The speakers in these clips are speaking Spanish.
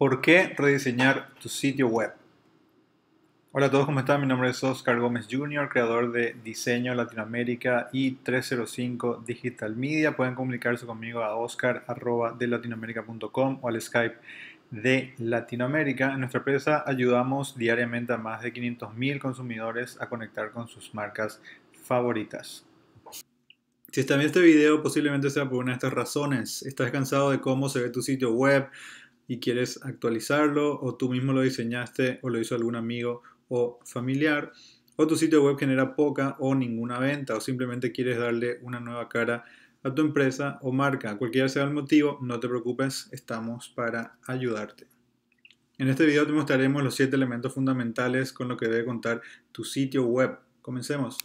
¿Por qué rediseñar tu sitio web? Hola a todos, ¿cómo están? Mi nombre es Oscar Gómez Jr., creador de Diseño Latinoamérica y 305 Digital Media. Pueden comunicarse conmigo a oscar.delatinoamerica.com o al Skype de Latinoamérica. En nuestra empresa ayudamos diariamente a más de 500.000 consumidores a conectar con sus marcas favoritas. Si está viendo este video, posiblemente sea por una de estas razones. Estás cansado de cómo se ve tu sitio web, y quieres actualizarlo o tú mismo lo diseñaste o lo hizo algún amigo o familiar o tu sitio web genera poca o ninguna venta o simplemente quieres darle una nueva cara a tu empresa o marca, cualquiera sea el motivo, no te preocupes, estamos para ayudarte. En este video te mostraremos los 7 elementos fundamentales con lo que debe contar tu sitio web. Comencemos.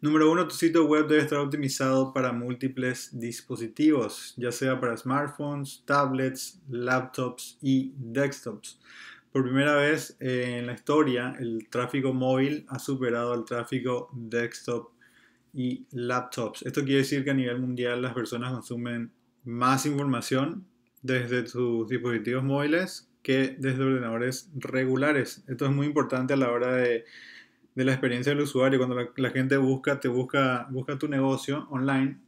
Número uno, tu sitio web debe estar optimizado para múltiples dispositivos, ya sea para smartphones, tablets, laptops y desktops. Por primera vez en la historia, el tráfico móvil ha superado al tráfico desktop y laptops. Esto quiere decir que a nivel mundial las personas consumen más información desde sus dispositivos móviles que desde ordenadores regulares. Esto es muy importante a la hora de de la experiencia del usuario. Cuando la, gente busca, te busca, busca tu negocio online,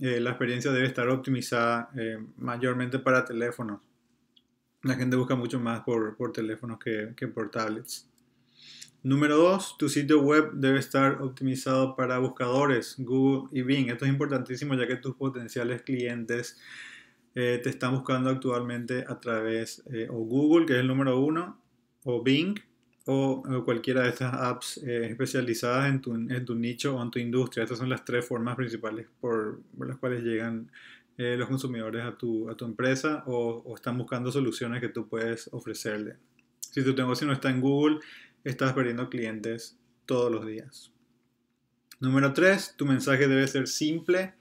eh, la experiencia debe estar optimizada eh, mayormente para teléfonos. La gente busca mucho más por, teléfonos que, que, por tablets. Número dos, tu sitio web debe estar optimizado para buscadores, Google y Bing. Esto es importantísimo ya que tus potenciales clientes eh, te están buscando actualmente a través o Google, que es el número uno, o Bing, o, cualquiera de estas apps eh, especializadas en tu, nicho o en tu industria. Estas son las tres formas principales por, las cuales llegan eh, los consumidores a tu, empresa o, están buscando soluciones que tú puedes ofrecerle. Si tu negocio no está en Google, estás perdiendo clientes todos los días. Número tres, tu mensaje debe ser simple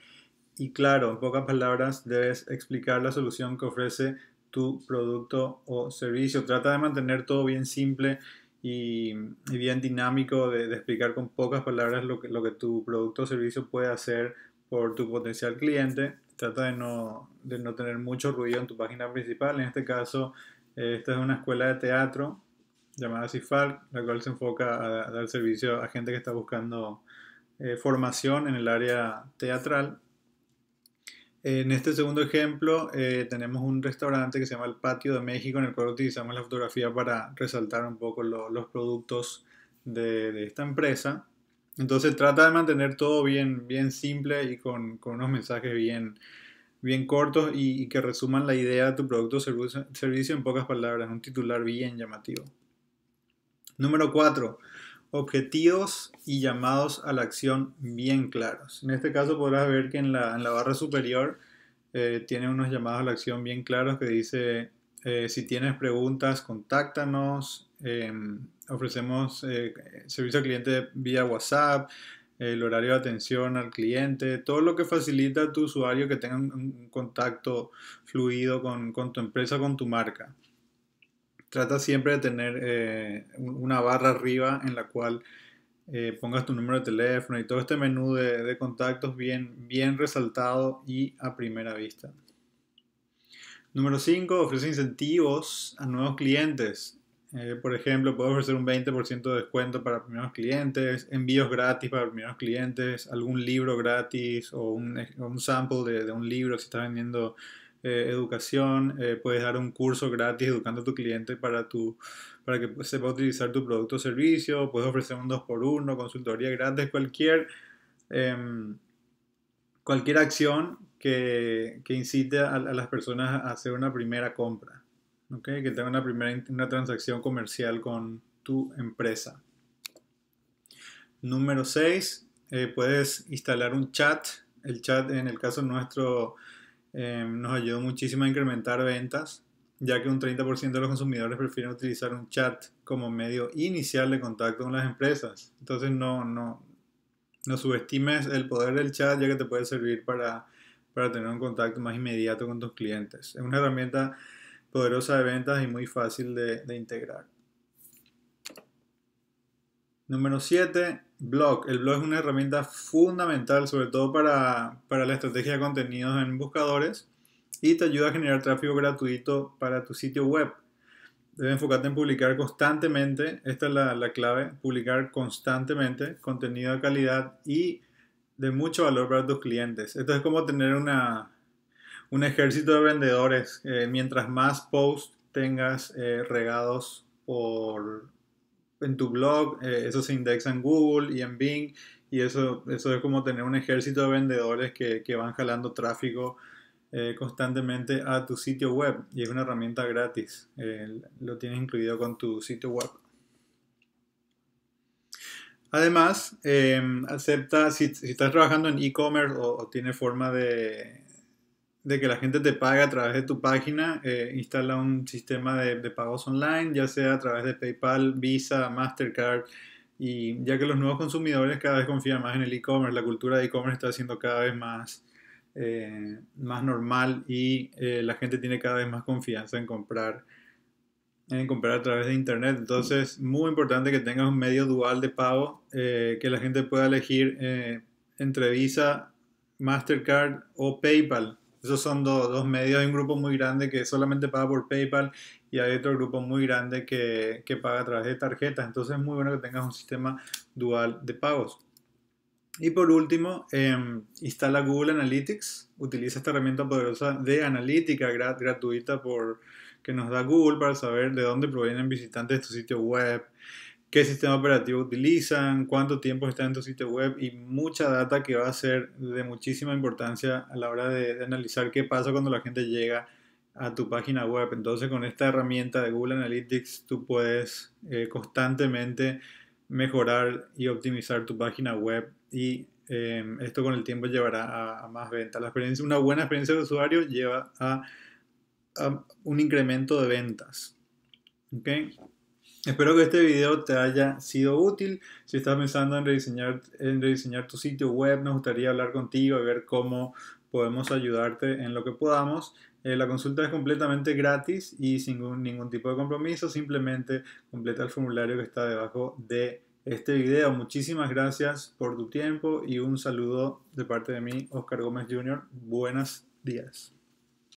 y claro. En pocas palabras, debes explicar la solución que ofrece tu producto o servicio. Trata de mantener todo bien simple y, bien dinámico de, explicar con pocas palabras lo que, tu producto o servicio puede hacer por tu potencial cliente. Trata de no, tener mucho ruido en tu página principal. En este caso, eh, esta es una escuela de teatro llamada CIFAL, la cual se enfoca a, dar servicio a gente que está buscando eh, formación en el área teatral en este segundo ejemplo eh, tenemos un restaurante que se llama El Patio de México, en el cual utilizamos la fotografía para resaltar un poco los productos de, esta empresa. Entonces trata de mantener todo bien, bien simple y con, unos mensajes bien, bien cortos y, que resuman la idea de tu producto o servicio en pocas palabras, un titular bien llamativo. Número 4 objetivos y llamados a la acción bien claros. En este caso podrás ver que en la, barra superior eh, tiene unos llamados a la acción bien claros que dice, eh, si tienes preguntas, contáctanos, em, ofrecemos eh, servicio al cliente vía WhatsApp, el horario de atención al cliente, todo lo que facilita a tu usuario que tenga un, contacto fluido con tu empresa, con tu marca trata siempre de tener eh, una barra arriba en la cual eh, pongas tu número de teléfono y todo este menú de, contactos bien, bien resaltado y a primera vista. Número 5. Ofrece incentivos a nuevos clientes. Eh, por ejemplo, puedes ofrecer un 20% de descuento para primeros clientes, envíos gratis para primeros clientes, algún libro gratis o un, sample de, de un libro si está vendiendo eh, educación, eh, puedes dar un curso gratis educando a tu cliente para, tu, para que sepa utilizar tu producto o servicio, puedes ofrecer un 2x1, consultoría gratis, cualquier, em, cualquier acción que, incite a, las personas a hacer una primera compra, que tenga una primera transacción comercial con tu empresa. Número 6, eh, puedes instalar un chat. El chat en el caso nuestro eh, nos ayudó muchísimo a incrementar ventas, ya que un 30% de los consumidores prefieren utilizar un chat como medio inicial de contacto con las empresas. Entonces no, no, subestimes el poder del chat, ya que te puede servir para, tener un contacto más inmediato con tus clientes. Es una herramienta poderosa de ventas y muy fácil de, de integrar. Número 7, blog. El blog es una herramienta fundamental, sobre todo para, la estrategia de contenidos en buscadores y te ayuda a generar tráfico gratuito para tu sitio web. Debes enfocarte en publicar constantemente, esta es la, clave, publicar constantemente contenido de calidad y de mucho valor para tus clientes. Esto es como tener una, un ejército de vendedores. Eh, mientras más posts tengas eh, regados por, en tu blog, eh, eso se indexa en Google y en Bing, y eso, eso es como tener un ejército de vendedores que, van jalando tráfico eh, constantemente a tu sitio web, y es una herramienta gratis, eh, lo tienes incluido con tu sitio web. Además, em, acepta, si, estás trabajando en e-commerce o tiene forma de, de que la gente te pague a través de tu página, eh, instala un sistema de, pagos online, ya sea a través de PayPal, Visa, Mastercard, y ya que los nuevos consumidores cada vez confían más en el e-commerce, la cultura de e-commerce está siendo cada vez más, eh, más normal y eh, la gente tiene cada vez más confianza en comprar en comprar a través de internet entonces muy importante que tengas un medio dual de pago que la gente pueda elegir entre Visa Mastercard o PayPal esos son dos medios. Hay un grupo muy grande que solamente paga por PayPal y hay otro grupo muy grande que, paga a través de tarjetas. Entonces es muy bueno que tengas un sistema dual de pagos. Y por último, em, instala Google Analytics. Utiliza esta herramienta poderosa de analítica gratuita por, que nos da Google para saber de dónde provienen visitantes de tu sitio web, qué sistema operativo utilizan, cuánto tiempo está en tu sitio web y mucha data que va a ser de muchísima importancia a la hora de, analizar qué pasa cuando la gente llega a tu página web. Entonces con esta herramienta de Google Analytics tú puedes eh, constantemente mejorar y optimizar tu página web y em, esto con el tiempo llevará a, más ventas. La experiencia, una buena experiencia de usuario lleva a, un incremento de ventas. ¿Okay? Espero que este video te haya sido útil. Si estás pensando en rediseñar, en rediseñar tu sitio web, nos gustaría hablar contigo y ver cómo podemos ayudarte en lo que podamos. Eh, la consulta es completamente gratis y sin ningún, ningún tipo de compromiso. Simplemente completa el formulario que está debajo de este video. Muchísimas gracias por tu tiempo y un saludo de parte de mí, Oscar Gómez Jr. Buenos días.